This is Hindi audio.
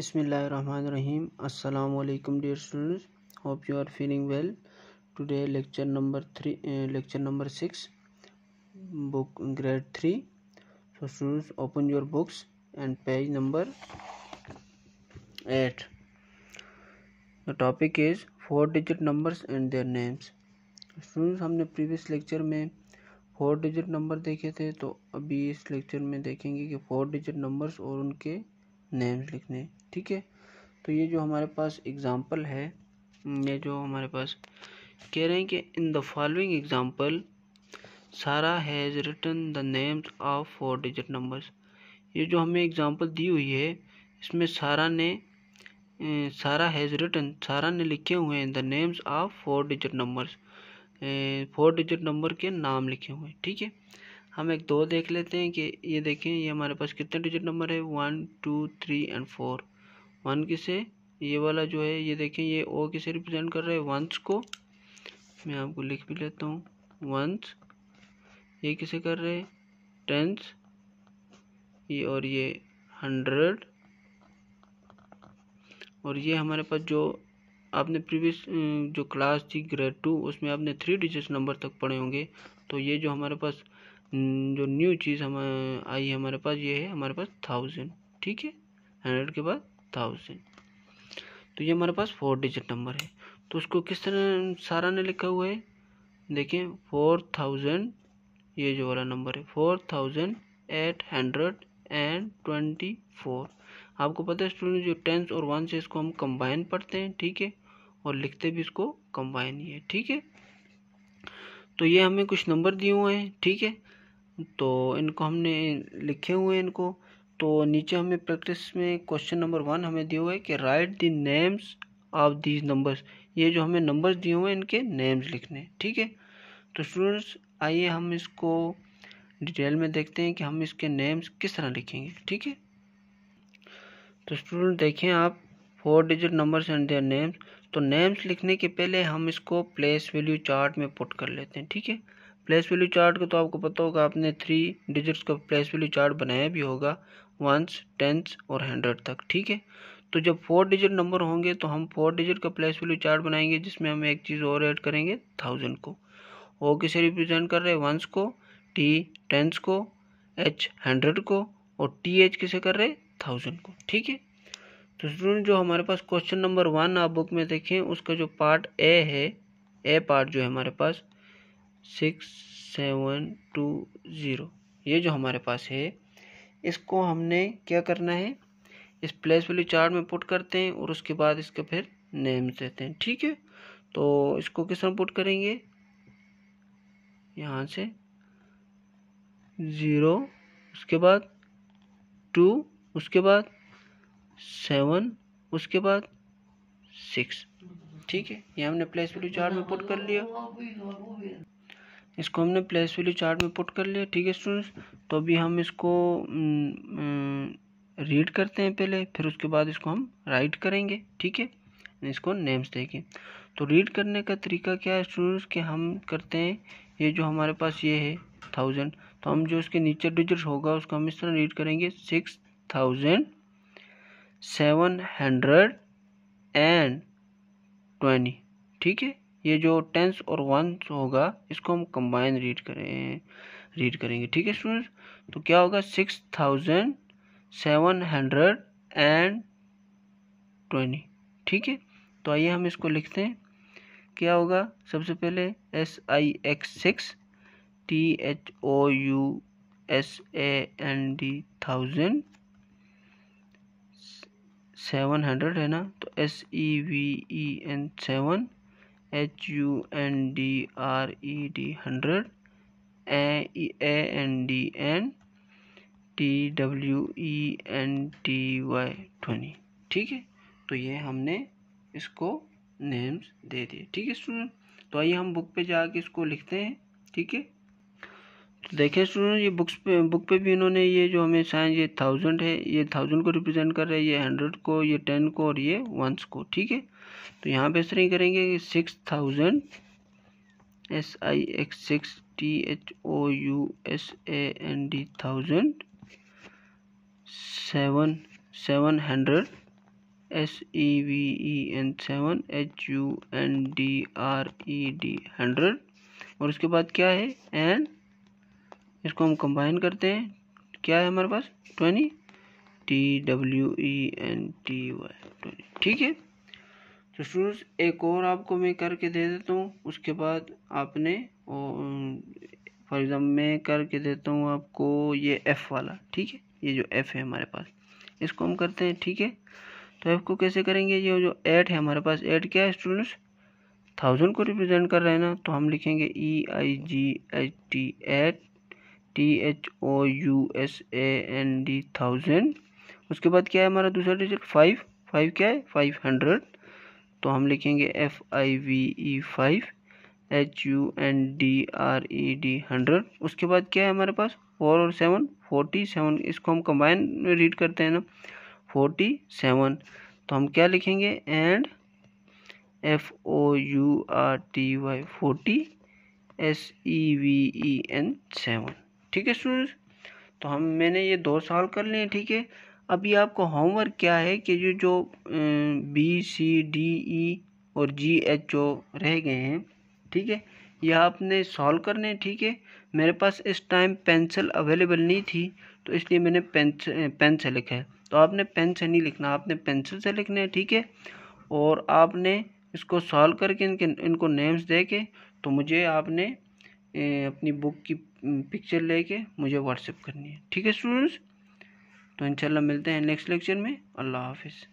बिसमीम् अल्लाम dear students hope you are feeling well today lecture number three lecture number six book grade three so students open your books and page number eight the topic is four digit numbers and their names students हमने प्रीवियस लेक्चर में फोर डिजिट नंबर देखे थे तो अभी इस लेक्चर में देखेंगे कि फोर डिजिट नंबर्स और उनके नेम्स लिखने ठीक है तो ये जो हमारे पास एग्ज़ाम्पल है हम्म, ये जो हमारे पास कह रहे हैं कि in the following example Sara has written the names of four digit numbers ये जो हमें एग्ज़ाम्पल दी हुई है इसमें सारा ने सारा हैज़ रिटन सारा ने लिखे हुए हैं the names of four digit numbers four digit number के नाम लिखे हुए हैं ठीक है हम एक दो देख लेते हैं कि ये देखें ये हमारे पास कितने डिजिट नंबर है one two three and four one किसे ये वाला जो है ये देखें ये ओ किसे रिप्रेजेंट कर रहा है वंस को मैं आपको लिख भी लेता हूँ वंस ये किसे कर रहे हैं टेंस ये और ये हंड्रेड और ये हमारे पास जो आपने प्रीवियस जो क्लास थी ग्रेड टू उसमें आपने थ्री डिजिट नंबर तक पढ़े होंगे तो ये जो हमारे पास हम्म, जो न्यू चीज़ हम आई है हमारे पास ये है हमारे पास थाउजेंड ठीक है हंड्रेड के बाद थाउजेंड तो ये हमारे पास फोर डिजिट नंबर है तो उसको किस तरह सारा ने लिखा हुआ है देखिए फोर थाउजेंड ये जो वाला नंबर है four thousand eight hundred and twenty four आपको पता है स्टूडेंट जो टेंस और वन से इसको हम कंबाइन पढ़ते हैं ठीक है और लिखते भी इसको कंबाइन ही है ठीक है तो ये हमें कुछ नंबर दिए हुए हैं ठीक है तो इनको हमने लिखे हुए हैं इनको तो नीचे हमें प्रैक्टिस में क्वेश्चन नंबर वन हमें दिए हुए कि write the names of these numbers ये जो हमें नंबर्स दिए हुए हैं इनके नेम्स लिखने ठीक है तो स्टूडेंट्स आइए हम इसको डिटेल में देखते हैं कि हम इसके नेम्स किस तरह लिखेंगे ठीक है तो स्टूडेंट देखें आप four digit numbers and their names तो नेम्स लिखने के पहले हम इसको प्लेस वैल्यू चार्ट में पुट कर लेते हैं ठीक है प्लेस वैल्यू चार्ट का तो आपको पता होगा आपने थ्री डिजिट्स का प्लेस वैल्यू चार्ट बनाया भी होगा वंस टेंथ और हंड्रेड तक ठीक है तो जब फोर डिजिट नंबर होंगे तो हम फोर डिजिट का प्लेस वैल्यू चार्ट बनाएंगे जिसमें हम एक चीज़ और ऐड करेंगे थाउजेंड को ओ किसे रिप्रेजेंट कर रहे हैं वंस को टी टेंथ को एच हंड्रेड को और टी एच किसे कर रहे हैं थाउजेंड को ठीक है तो स्टूडेंट जो हमारे पास क्वेश्चन नंबर वन आप बुक में देखें उसका जो पार्ट ए है ए पार्ट जो है हमारे पास सिक्स सेवन टू ज़ीरो ये जो हमारे पास है इसको हमने क्या करना है इस प्लेस वैल्यू चार्ट में पुट करते हैं और उसके बाद इसका फिर नेम देते हैं ठीक है तो इसको किस तरह पुट करेंगे यहाँ से ज़ीरो उसके बाद टू उसके बाद सेवन उसके बाद सिक्स ठीक है ये हमने प्लेस वैल्यू चार्ट में पुट कर लिया इसको हमने प्लेस वैल्यू चार्ट में पुट कर लिया ठीक है स्टूडेंट्स तो अभी हम इसको रीड हम्म, करते हैं पहले फिर उसके बाद इसको हम राइट करेंगे ठीक है इसको नेम्स देंगे तो रीड करने का तरीका क्या है स्टूडेंट्स कि हम करते हैं ये जो हमारे पास ये है थाउजेंड तो हम जो उसके नीचे डिजिट होगा उसको हम इस तरह रीड करेंगे six thousand seven hundred and twenty ठीक है ये जो टेंस और वंस होगा इसको हम कंबाइन रीड करें रीड करेंगे ठीक है स्टूडेंट तो क्या होगा six thousand seven hundred and twenty ठीक है तो आइए हम इसको लिखते हैं क्या होगा सबसे पहले S I X six T H O U S A N D thousand seven hundred है ना तो S E V E N seven H U N D R E D hundred A N D N T W E N T Y twenty ठीक है तो ये हमने इसको नेम्स दे दिए ठीक है स्टूडेंट तो आइए हम बुक पे जाके इसको लिखते हैं ठीक है तो देखें स्टूडेंट ये बुक्स पे बुक पे भी इन्होंने ये जो हमें साइन ये थाउजेंड है ये थाउजेंड को रिप्रेजेंट कर रहा है ये हंड्रेड को ये टेन को और ये वंस को ठीक है तो यहाँ पे इस तरह करेंगे six thousand S I X six T H O U S A N D thousand seven seven hundred S E V E N seven H U N D R E D hundred और उसके बाद क्या है एन इसको हम कंबाइन करते हैं क्या है हमारे पास twenty T W E N T Y twenty ठीक है तो स्टूडेंट्स एक और आपको मैं करके दे देता हूँ उसके बाद आपने फॉर एग्ज़ाम्पल मैं करके देता हूँ आपको ये एफ़ वाला ठीक है ये जो एफ़ है हमारे पास इसको हम करते हैं ठीक है तो एफ़ को कैसे करेंगे ये जो एट है हमारे पास एट क्या है स्टूडेंट्स थाउजेंड को रिप्रेजेंट कर रहे हैं ना तो हम लिखेंगे E I G H T eight T H O U S A N D thousand उसके बाद क्या है हमारा दूसरा डिजिट फाइव फाइव क्या है फाइव हंड्रेड तो हम लिखेंगे F I V E five H U N D R E D hundred उसके बाद क्या है हमारे पास फोर और सेवन फोर्टी सेवन इसको हम कंबाइन में रीड करते हैं ना फोर्टी सेवन तो हम क्या लिखेंगे and F O U R T Y forty S E V E N seven ठीक है स्टूडेंट्स तो हम मैंने ये दो साल कर लिए ठीक है अभी आपको होमवर्क क्या है कि जो जो बी सी डी ई और जी एच जो रह गए हैं ठीक है ये आपने सॉल्व करने ठीक है मेरे पास इस टाइम पेंसिल अवेलेबल नहीं थी तो इसलिए मैंने पेंस अं, पेन से लिखा है तो आपने पेन से नहीं लिखना आपने पेंसिल से लिखना है ठीक है और आपने इसको सॉल्व करके इनके इनको नेम्स दे के तो मुझे आपने ए, अं, अपनी बुक की पिक्चर लेके मुझे व्हाट्सएप करनी है ठीक है स्टूडेंट्स तो इंशाल्लाह मिलते हैं नेक्स्ट लेक्चर में अल्लाह हाफिज़